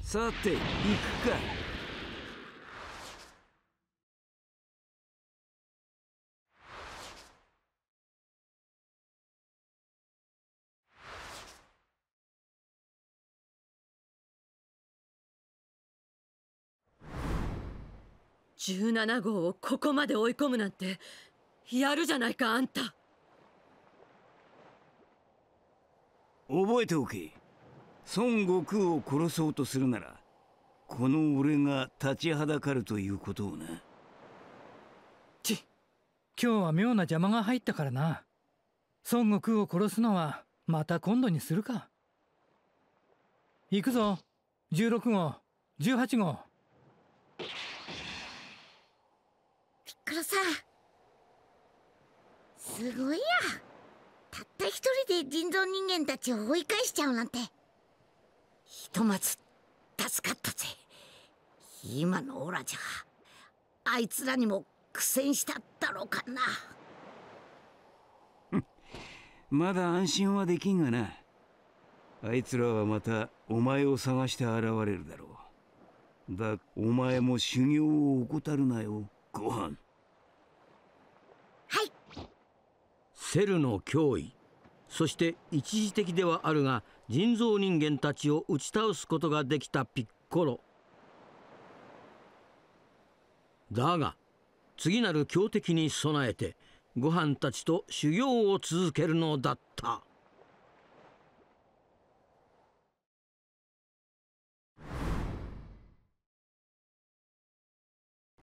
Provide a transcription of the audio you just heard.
さて行くか17号をここまで追い込むなんてやるじゃないかあんた覚えておけ孫悟空を殺そうとするならこの俺が立ちはだかるということをなち今日は妙な邪魔が入ったからな孫悟空を殺すのはまた今度にするか行くぞ16号18号ピッコロさんすごいやたった一人で人造人間たちを追い返しちゃうなんてひとまず助かったぜ今のオラじゃあいつらにも苦戦しただろうかなまだ安心はできんがなあいつらはまたお前を探して現れるだろうだお前も修行を怠るなよご飯はいセルの脅威そして一時的ではあるが人造人間たちを打ち倒すことができたピッコロだが次なる強敵に備えてご飯たちと修行を続けるのだった。